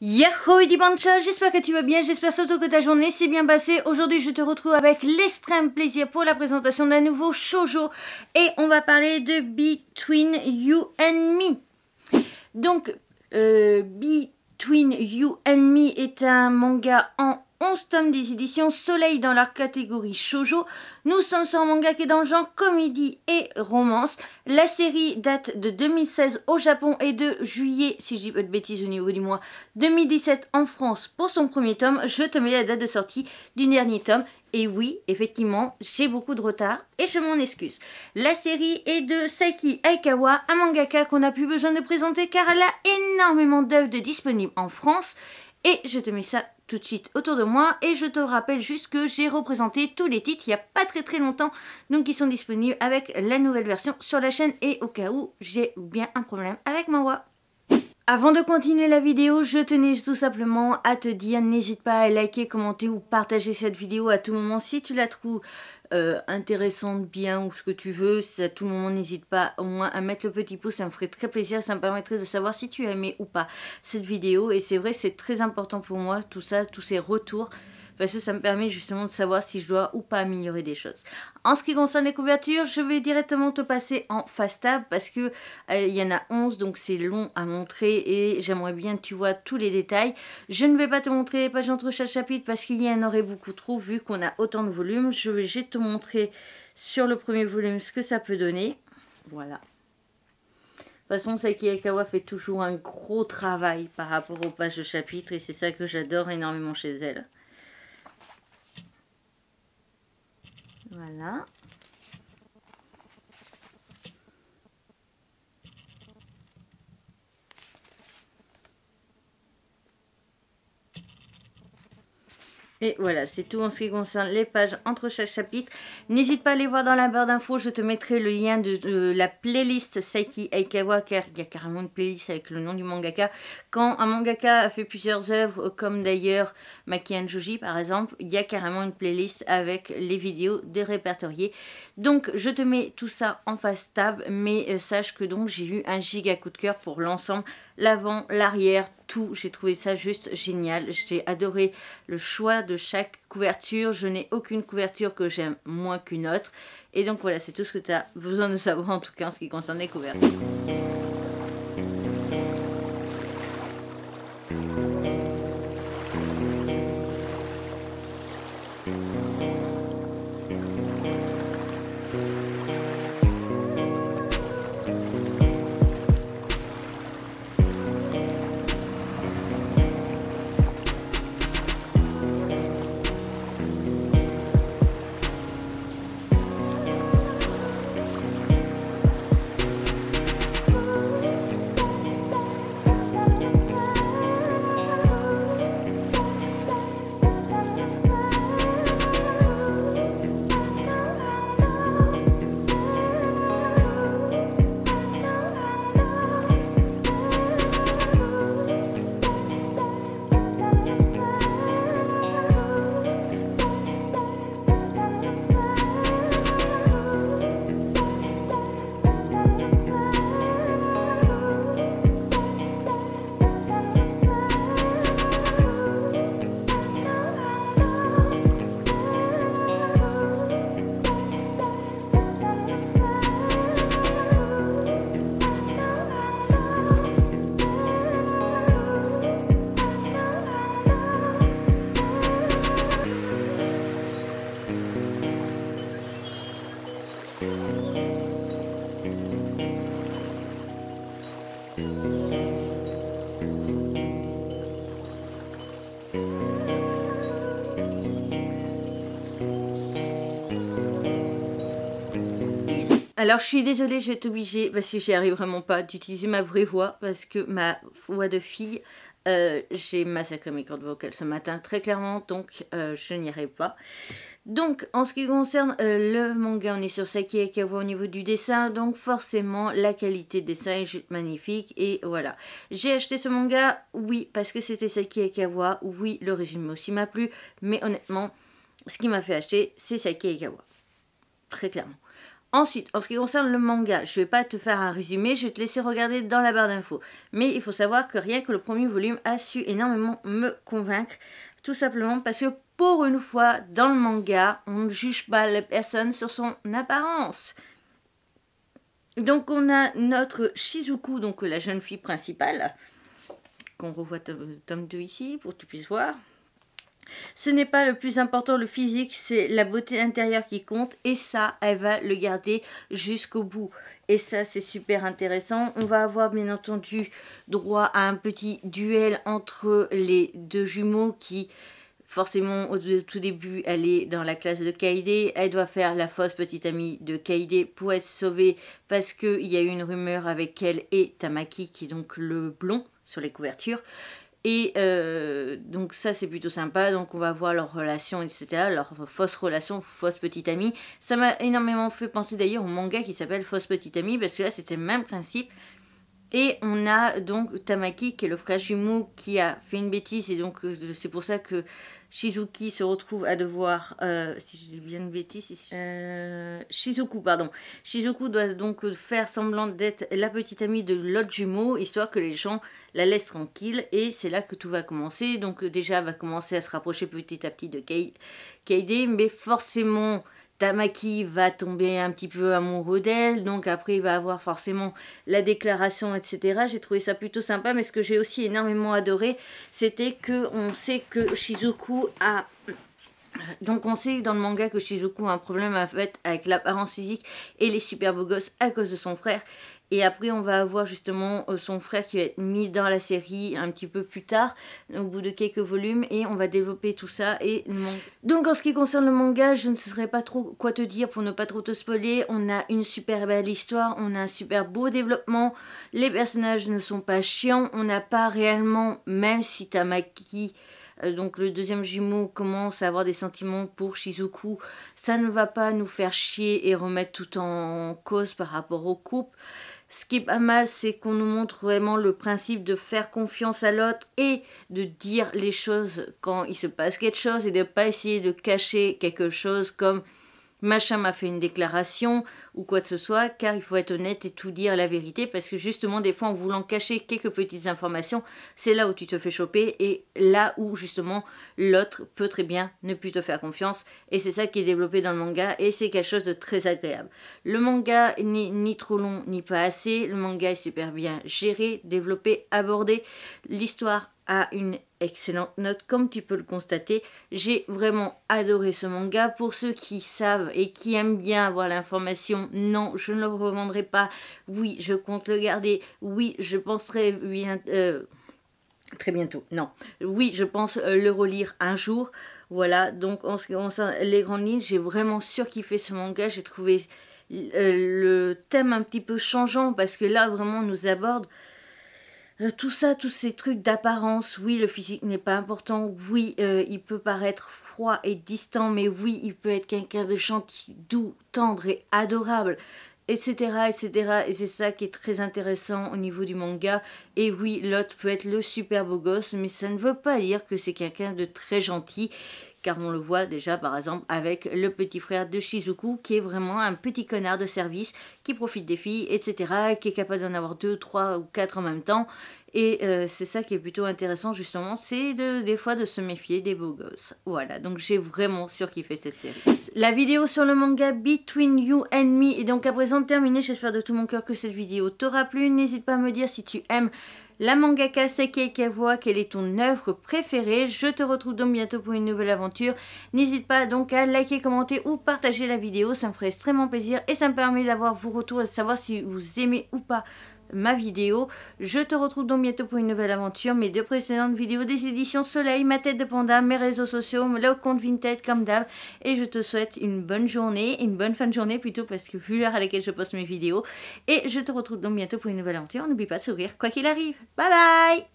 Yahoo Dibancha, j'espère que tu vas bien, j'espère surtout que ta journée s'est bien passée. Aujourd'hui je te retrouve avec l'extrême plaisir pour la présentation d'un nouveau shoujo et on va parler de Between You and Me. Donc, euh, Between You and Me est un manga en 11 tomes des éditions Soleil dans leur catégorie shojo. Nous sommes sur un manga qui est dans le genre comédie et romance. La série date de 2016 au Japon et de juillet, si je dis pas de bêtises au niveau du mois, 2017 en France pour son premier tome. Je te mets la date de sortie du dernier tome. Et oui, effectivement, j'ai beaucoup de retard et je m'en excuse. La série est de Saki Aikawa, un mangaka qu'on n'a plus besoin de présenter car elle a énormément d'œuvres disponibles en France. Et je te mets ça tout de suite autour de moi. Et je te rappelle juste que j'ai représenté tous les titres il n'y a pas très très longtemps, donc ils sont disponibles avec la nouvelle version sur la chaîne et au cas où j'ai bien un problème avec ma voix. Avant de continuer la vidéo, je tenais tout simplement à te dire, n'hésite pas à liker, commenter ou partager cette vidéo à tout moment si tu la trouves euh, intéressante, bien ou ce que tu veux. à tout moment, n'hésite pas au moins à mettre le petit pouce, ça me ferait très plaisir, ça me permettrait de savoir si tu as aimé ou pas cette vidéo. Et c'est vrai, c'est très important pour moi, tout ça, tous ces retours parce que ça me permet justement de savoir si je dois ou pas améliorer des choses. En ce qui concerne les couvertures, je vais directement te passer en fast tab parce que euh, il y en a 11 donc c'est long à montrer et j'aimerais bien que tu vois tous les détails. Je ne vais pas te montrer les pages entre chaque chapitre parce qu'il y en aurait beaucoup trop vu qu'on a autant de volumes. Je vais te montrer sur le premier volume ce que ça peut donner. Voilà. De toute façon, Saki Akawa fait toujours un gros travail par rapport aux pages de chapitre et c'est ça que j'adore énormément chez elle. Voilà. Et voilà, c'est tout en ce qui concerne les pages entre chaque chapitre. N'hésite pas à aller voir dans la barre d'infos, je te mettrai le lien de, la playlist Saiki Aikawa, car il y a carrément une playlist avec le nom du mangaka. Quand un mangaka a fait plusieurs œuvres, euh, comme d'ailleurs Maki Juji par exemple, il y a carrément une playlist avec les vidéos des répertoriés. Donc je te mets tout ça en face table, mais euh, sache que donc j'ai eu un giga coup de cœur pour l'ensemble l'avant, l'arrière, tout. J'ai trouvé ça juste génial. J'ai adoré le choix de chaque couverture. Je n'ai aucune couverture que j'aime moins qu'une autre. Et donc voilà, c'est tout ce que tu as besoin de savoir en tout cas en ce qui concerne les couvertures. Alors je suis désolée, je vais être obligée, parce que j'y arrive vraiment pas, d'utiliser ma vraie voix, parce que ma voix de fille, euh, j'ai massacré mes cordes vocales ce matin, très clairement, donc euh, je n'y arrive pas. Donc, en ce qui concerne euh, le manga, on est sur Saki Akawa au niveau du dessin, donc forcément, la qualité de dessin est juste magnifique, et voilà. J'ai acheté ce manga, oui, parce que c'était Saki Akawa, oui, le résumé aussi m'a plu, mais honnêtement, ce qui m'a fait acheter, c'est Saki Akawa. Très clairement. Ensuite, en ce qui concerne le manga, je ne vais pas te faire un résumé, je vais te laisser regarder dans la barre d'infos. Mais il faut savoir que rien que le premier volume a su énormément me convaincre, tout simplement parce que pour une fois, dans le manga, on ne juge pas la personne sur son apparence. Donc on a notre Shizuku, donc la jeune fille principale, qu'on revoit euh, tome 2 ici pour que tu puisses voir. Ce n'est pas le plus important, le physique, c'est la beauté intérieure qui compte et ça, elle va le garder jusqu'au bout. Et ça, c'est super intéressant. On va avoir bien entendu droit à un petit duel entre les deux jumeaux qui forcément au tout début elle est dans la classe de Kaide. elle doit faire la fausse petite amie de Kaide pour être sauvée parce qu'il y a eu une rumeur avec elle et Tamaki qui est donc le blond sur les couvertures. Et euh, donc ça c'est plutôt sympa, donc on va voir leur relation, etc. Leur fausse relation, fausse petite amie. Ça m'a énormément fait penser d'ailleurs au manga qui s'appelle Fausse petite amie, parce que là c'était le même principe, et on a donc Tamaki, qui est le frère jumeau, qui a fait une bêtise, et donc euh, c'est pour ça que Shizuki se retrouve à devoir, euh, si je dis bien une bêtise, euh, Shizuku, pardon. Shizuku doit donc faire semblant d'être la petite amie de l'autre jumeau, histoire que les gens la laissent tranquille, et c'est là que tout va commencer. Donc déjà, elle va commencer à se rapprocher petit à petit de Kaide, mais forcément, Tamaki va tomber un petit peu amoureux d'elle, donc après il va avoir forcément la déclaration, etc. J'ai trouvé ça plutôt sympa, mais ce que j'ai aussi énormément adoré, c'était qu'on sait que Shizuku a donc on sait dans le manga que Shizuku a un problème en fait avec l'apparence physique et les super beaux gosses à cause de son frère. Et après, on va avoir justement euh, son frère qui va être mis dans la série un petit peu plus tard, au bout de quelques volumes, et on va développer tout ça. Et Donc, en ce qui concerne le manga, je ne saurais pas trop quoi te dire pour ne pas trop te spoiler. On a une super belle histoire, on a un super beau développement, les personnages ne sont pas chiants, on n'a pas réellement, même si Tamaki euh, donc le deuxième jumeau commence à avoir des sentiments pour Shizuku, ça ne va pas nous faire chier et remettre tout en cause par rapport au couple ce qui est pas mal, c'est qu'on nous montre vraiment le principe de faire confiance à l'autre et de dire les choses quand il se passe quelque chose et de ne pas essayer de cacher quelque chose comme machin m'a fait une déclaration ou quoi que ce soit, car il faut être honnête et tout dire la vérité, parce que justement, des fois, en voulant cacher quelques petites informations, c'est là où tu te fais choper et là où justement l'autre peut très bien ne plus te faire confiance. Et c'est ça qui est développé dans le manga et c'est quelque chose de très agréable. Le manga n'est ni trop long ni pas assez, le manga est super bien géré, développé, abordé. L'histoire a une excellente note, comme tu peux le constater. J'ai vraiment adoré ce manga. Pour ceux qui savent et qui aiment bien avoir l'information non, je ne le revendrai pas. Oui, je compte le garder. Oui, je penserai bien, euh, très bientôt. Non, oui, je pense euh, le relire un jour. Voilà, donc en ce qui concerne les grandes lignes, j'ai vraiment sûr fait ce manga. J'ai trouvé euh, le thème un petit peu changeant parce que là, vraiment, on nous aborde euh, tout ça, tous ces trucs d'apparence, oui, le physique n'est pas important, oui, euh, il peut paraître froid et distant, mais oui, il peut être quelqu'un de gentil, doux, tendre et adorable, etc., etc. Et c'est ça qui est très intéressant au niveau du manga. Et oui, l'autre peut être le super beau gosse, mais ça ne veut pas dire que c'est quelqu'un de très gentil car on le voit déjà par exemple avec le petit frère de Shizuku qui est vraiment un petit connard de service qui profite des filles, etc., qui est capable d'en avoir deux, trois ou quatre en même temps et euh, c'est ça qui est plutôt intéressant justement, c'est de, des fois de se méfier des beaux gosses. Voilà, donc j'ai vraiment surkiffé cette série. La vidéo sur le manga Between You and Me est donc à présent terminée. J'espère de tout mon cœur que cette vidéo t'aura plu. N'hésite pas à me dire si tu aimes la mangaka Seki voit quelle est ton œuvre préférée. Je te retrouve donc bientôt pour une nouvelle aventure. N'hésite pas donc à liker, commenter ou partager la vidéo, ça me ferait extrêmement plaisir et ça me permet d'avoir vos retours et de savoir si vous aimez ou pas ma vidéo. Je te retrouve donc bientôt pour une nouvelle aventure. Mes deux précédentes vidéos des éditions Soleil, ma tête de panda, mes réseaux sociaux, le compte Vinted comme d'hab. Et je te souhaite une bonne journée, une bonne fin de journée plutôt parce que vu l'heure à laquelle je poste mes vidéos. Et je te retrouve donc bientôt pour une nouvelle aventure. N'oublie pas de sourire quoi qu'il arrive. Bye bye